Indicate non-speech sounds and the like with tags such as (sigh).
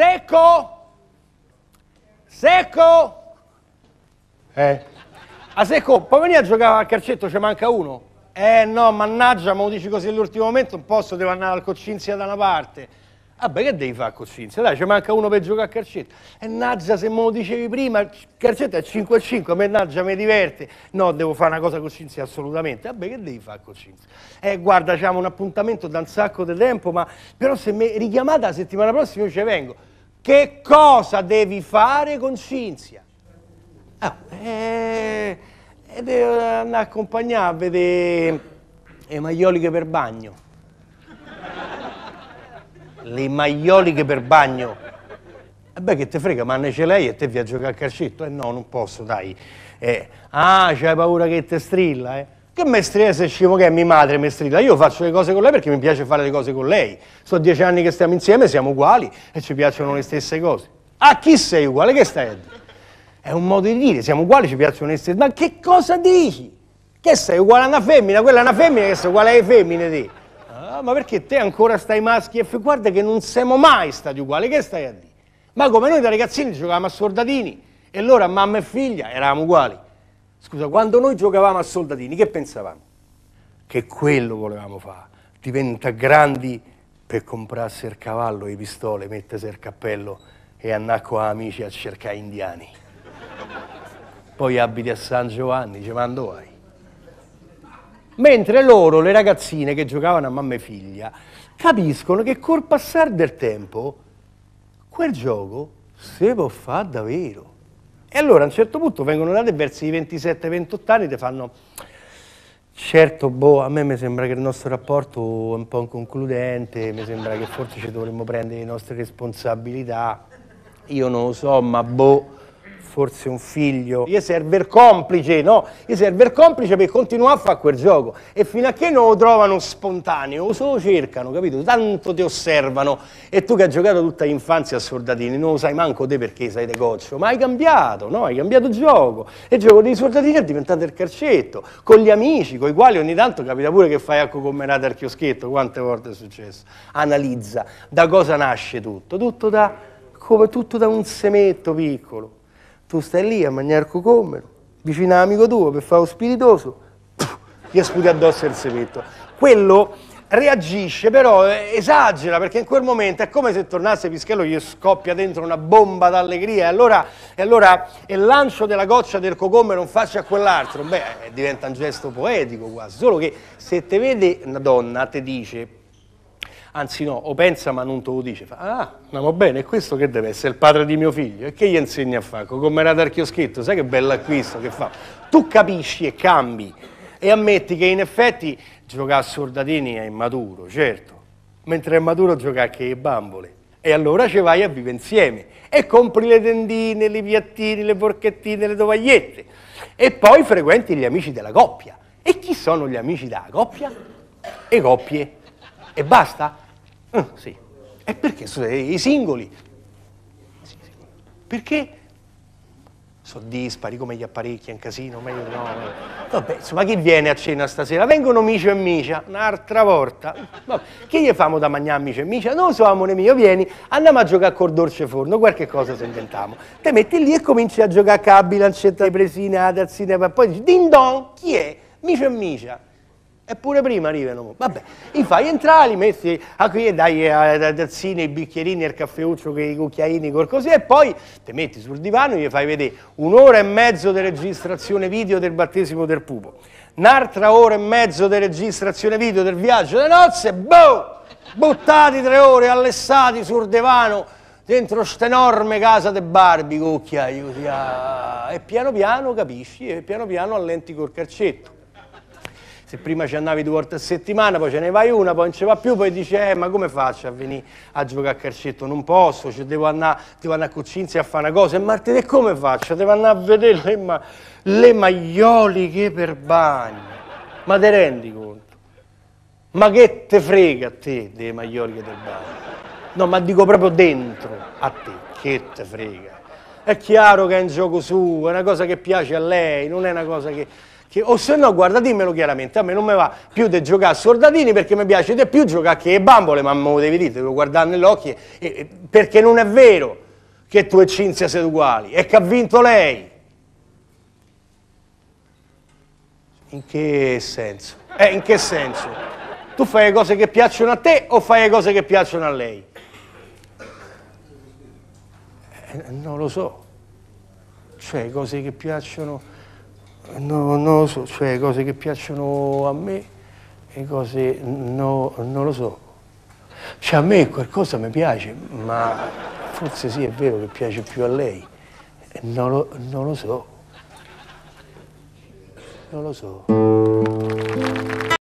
Secco! Secco! Eh. A secco, puoi venire a giocare a calcetto, ce manca uno? Eh no, mannaggia, ma lo dici così all'ultimo momento, un posto devo andare al Coccinzia da una parte. Vabbè, che devi fare con Cinzia? Dai, ci manca uno per giocare a calcetto. E Nazza, se me lo dicevi prima, calcetto è 5 a 5, a me Nazza mi diverte. No, devo fare una cosa con Cinzia, assolutamente. Vabbè, che devi fare con Cinzia? Eh, guarda, abbiamo un appuntamento da un sacco di tempo, ma però se mi richiamate la settimana prossima io ci vengo. Che cosa devi fare con Cinzia? Ah, eh, eh, devo andare a accompagnare a vedere i eh, maglioliche per bagno le maioliche per bagno. E eh beh, che te frega, ma ne ce l'hai e te vi a giocare a calcetto? Eh no, non posso, dai. Eh, ah, c'hai paura che te strilla, eh? Che me strilla se scimo che è mia madre me strilla? Io faccio le cose con lei perché mi piace fare le cose con lei. Sono dieci anni che stiamo insieme, siamo uguali e ci piacciono le stesse cose. A chi sei uguale? Che stai a dire? È un modo di dire, siamo uguali, ci piacciono le stesse... cose. Ma che cosa dici? Che sei uguale a una femmina? Quella è una femmina che sei uguale alle femmine, di. Ah, ma perché te ancora stai maschi? F, guarda che non siamo mai stati uguali, che stai a dire? Ma come noi da ragazzini giocavamo a soldatini e allora mamma e figlia eravamo uguali. Scusa, quando noi giocavamo a soldatini, che pensavamo? Che quello volevamo fare, diventa grandi per comprarsi il cavallo e le pistole, mettersi il cappello e andare con amici a cercare indiani. (laughs) Poi abiti a San Giovanni, ci mando vai. Mentre loro, le ragazzine che giocavano a mamma e figlia, capiscono che col passare del tempo quel gioco si può fare davvero. E allora a un certo punto vengono date verso i 27-28 anni e ti fanno Certo, boh, a me mi sembra che il nostro rapporto è un po' inconcludente, mi sembra che forse ci dovremmo prendere le nostre responsabilità. Io non lo so, ma boh, forse un figlio. Gli serve il complice, no? Gli serve il complice per continuare a fare quel gioco. E fino a che non lo trovano spontaneo, se lo cercano, capito? Tanto ti osservano. E tu che hai giocato tutta l'infanzia a soldatini, non lo sai manco te perché sei de goccio, ma hai cambiato, no? Hai cambiato gioco. E il gioco dei soldatini è diventato il calcetto, con gli amici, con i quali ogni tanto capita pure che fai acqua commerata al chioschetto, quante volte è successo? Analizza, da cosa nasce tutto? Tutto da, come tutto da un semetto piccolo tu stai lì a mangiare il cucomero, vicino all'amico tuo per fare lo spiritoso, puff, gli sputi addosso il semetto. Quello reagisce però, eh, esagera, perché in quel momento è come se tornasse Pischello gli scoppia dentro una bomba d'allegria e allora, e allora il lancio della goccia del cocomero in faccia a quell'altro, beh, eh, diventa un gesto poetico quasi, solo che se te vede una donna, te dice anzi no, o pensa ma non te lo dice, fa, ah, ma va bene, questo che deve essere il padre di mio figlio, e che gli insegna a fare? Cocommerata al chioschetto, sai che bello acquisto che fa? Tu capisci e cambi, e ammetti che in effetti giocare a soldatini è immaturo, certo, mentre è maturo giocare che i bambole. E allora ci vai a vivere insieme e compri le tendine, i piattini, le porchettine, le tovagliette. E poi frequenti gli amici della coppia. E chi sono gli amici della coppia? E coppie. E basta? Mm, sì. E perché eh, i singoli? Perché sono dispari come gli apparecchi, è un casino, meglio di no. Eh. Vabbè, insomma, chi viene a cena stasera? Vengono micio e micia, un'altra volta. Vabbè, che gli famo da mangiare micio e micia? Non so, amore mio, vieni, andiamo a giocare col dolce forno, qualche cosa se inventiamo. Te metti lì e cominci a giocare a bilancetta di presina, tazzina, poi dici, din don, chi è? Micio e micia. Eppure prima arrivano. Vabbè, li fai entrare, li metti a qui e dai eh, a tazzini, i bicchierini, il caffeuccio, i cucchiaini, qualcosa e poi ti metti sul divano e gli fai vedere un'ora e mezzo di registrazione video del battesimo del pupo, un'altra ora e mezzo di registrazione video del viaggio delle nozze, boh! Buttati tre ore, allessati sul divano, dentro st'enorme casa de Barbie, cucchiaio, e piano piano capisci, e piano piano allenti col carcetto se prima ci andavi due volte a settimana, poi ce ne vai una, poi non ci va più, poi dici, eh, ma come faccio a venire a giocare a calcetto? Non posso, cioè, devo, andare, devo andare a Cucinzi a fare una cosa, e martedì come faccio? Devo andare a vedere le, ma le maglioliche per bagno. Ma te rendi conto? Ma che te frega a te delle maioliche per bagno? No, ma dico proprio dentro a te, che te frega. È chiaro che è un gioco suo, è una cosa che piace a lei, non è una cosa che che, o oh, se no guarda dimmelo chiaramente, a me non mi va più di giocare a sordatini perché mi piace di più giocare che bambole, ma me lo devi dire, devo guardare negli nell'occhio, perché non è vero che tu e Cinzia siete uguali, è che ha vinto lei. In che senso? Eh, in che senso? Tu fai le cose che piacciono a te o fai le cose che piacciono a lei? Eh, non lo so. Cioè, cose che piacciono eh, no, non lo so, cioè cose che piacciono a me e cose no, non lo so. Cioè a me qualcosa mi piace, ma forse sì è vero che piace più a lei. Eh, non lo, non lo so. Non lo so.